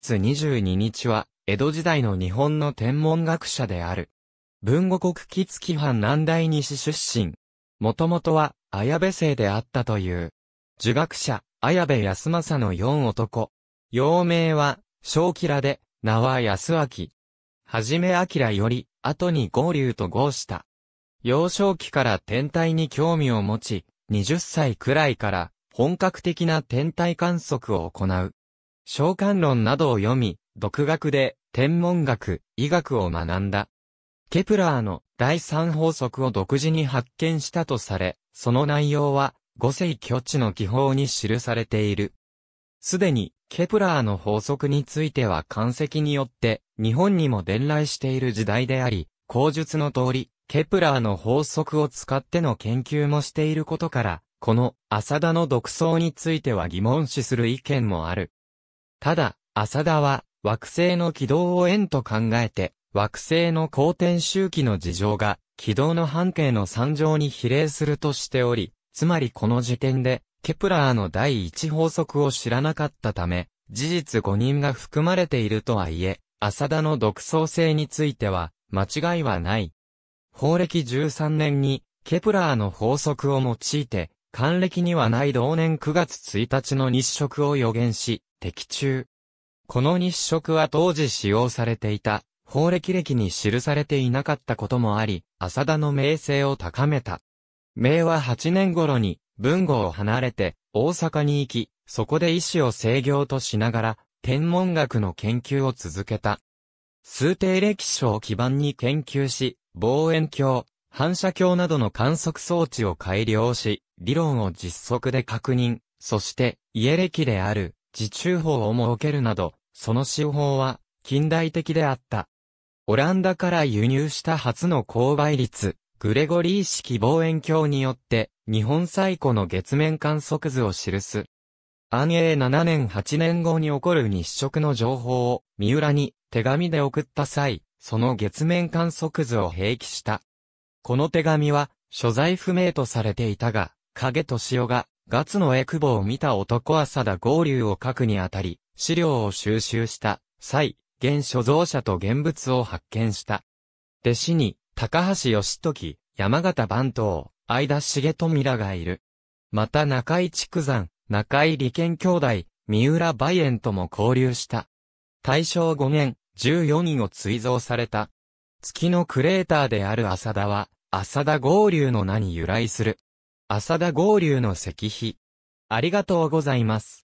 月22日は、江戸時代の日本の天文学者である。文語国木月藩南大西出身。もともとは、綾部生であったという。儒学者、綾部康政の四男。幼名は、正吉良で、名は安明。はじめ明より、後に合流と合した。幼少期から天体に興味を持ち、20歳くらいから、本格的な天体観測を行う。召喚論などを読み、独学で天文学、医学を学んだ。ケプラーの第三法則を独自に発見したとされ、その内容は五世巨地の記法に記されている。すでにケプラーの法則については漢石によって日本にも伝来している時代であり、口述の通り、ケプラーの法則を使っての研究もしていることから、この浅田の独創については疑問視する意見もある。ただ、浅田は、惑星の軌道を円と考えて、惑星の公転周期の事情が、軌道の半径の3乗に比例するとしており、つまりこの時点で、ケプラーの第一法則を知らなかったため、事実5人が含まれているとはいえ、浅田の独創性については、間違いはない。法暦13年に、ケプラーの法則を用いて、還暦にはない同年9月1日の日食を予言し、的中。この日食は当時使用されていた、法歴歴に記されていなかったこともあり、浅田の名声を高めた。明和8年頃に、文豪を離れて、大阪に行き、そこで医師を制御としながら、天文学の研究を続けた。数定歴書を基盤に研究し、望遠鏡、反射鏡などの観測装置を改良し、理論を実測で確認、そして、家歴である、自中法を設けるなど、その手法は近代的であった。オランダから輸入した初の購買率、グレゴリー式望遠鏡によって、日本最古の月面観測図を記す。安永7年8年後に起こる日食の情報を、三浦に手紙で送った際、その月面観測図を併記した。この手紙は、所在不明とされていたが、影と潮がガツのエクボを見た男は佐田合流を書くにあたり、資料を収集した際、現所蔵者と現物を発見した。弟子に、高橋義時、山形番頭、相田重富らがいる。また中井畜山、中井利権兄弟、三浦梅園とも交流した。大正5年、14人を追蔵された。月のクレーターである浅田は、浅田合流の名に由来する。浅田合流の石碑。ありがとうございます。